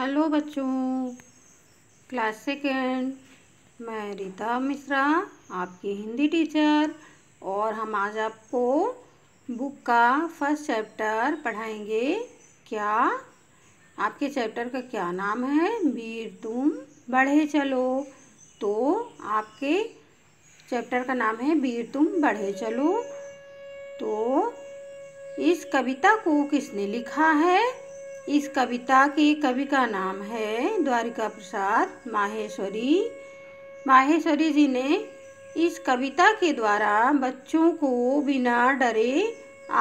hello बच्चों class second मैं रीता मिश्रा आपकी हिंदी टीचर और हम आज आपको बुक का फर्स्ट चैप्टर पढ़ाएंगे क्या आपके चैप्टर का क्या नाम है वीर तुम बढ़े चलो तो आपके चैप्टर का नाम है वीर तुम बढ़े चलो तो इस कविता को किसने लिखा है इस कविता के कवि का नाम है द्वारिका प्रसाद माहेश्वरी माहेश्वरी जी ने इस कविता के द्वारा बच्चों को बिना डरे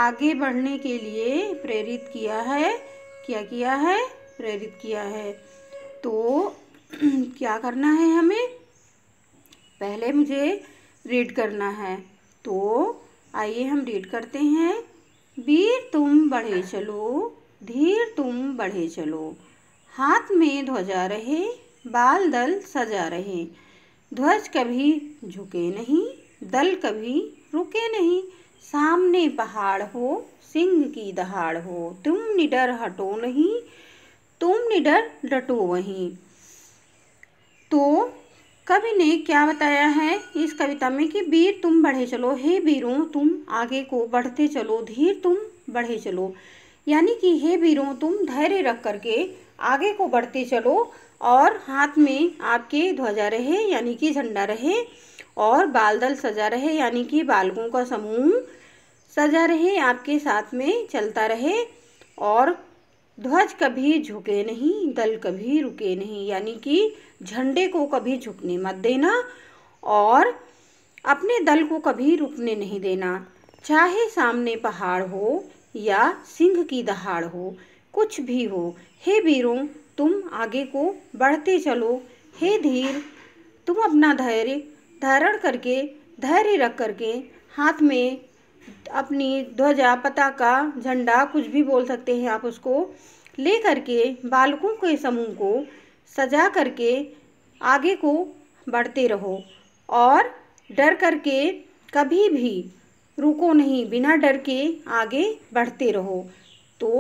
आगे बढ़ने के लिए प्रेरित किया है क्या किया है प्रेरित किया है तो क्या करना है हमें पहले मुझे रीड करना है तो आइए हम रीड करते हैं वीर तुम बढ़े चलो धीर तुम बढ़े चलो हाथ में ध्वजा रहे बाल दल सजा रहे ध्वज कभी झुके नहीं दल कभी रुके नहीं सामने पहाड़ हो सिंह की दहाड़ हो तुम निडर हटो नहीं तुम निडर डटो वहीं तो कवि ने क्या बताया है इस कविता में कि वीर तुम बढ़े चलो हे वीरों तुम आगे को बढ़ते चलो धीर तुम बढ़े चलो यानी कि हे वीरों तुम धैर्य रख करके आगे को बढ़ते चलो और हाथ में आपके ध्वजा रहे यानी कि झंडा रहे और बालदल सजा रहे यानी कि बालकों का समूह सजा रहे आपके साथ में चलता रहे और ध्वज कभी झुके नहीं दल कभी रुके नहीं यानी कि झंडे को कभी झुकने मत देना और अपने दल को कभी रुकने नहीं देना चाहे सामने पहाड़ हो या सिंह की दहाड़ हो कुछ भी हो हे वीरों तुम आगे को बढ़ते चलो हे धीर तुम अपना धैर्य धारण करके धैर्य रख करके हाथ में अपनी ध्वजा पताका झंडा कुछ भी बोल सकते हैं आप उसको ले करके बालकों के समूह को सजा करके आगे को बढ़ते रहो और डर करके कभी भी रुको नहीं बिना डर के आगे बढ़ते रहो तो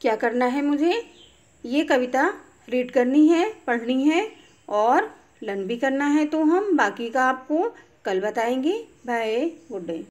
क्या करना है मुझे ये कविता रीड करनी है पढ़नी है और लर्न भी करना है तो हम बाकी का आपको कल बताएंगे बाय गुड डे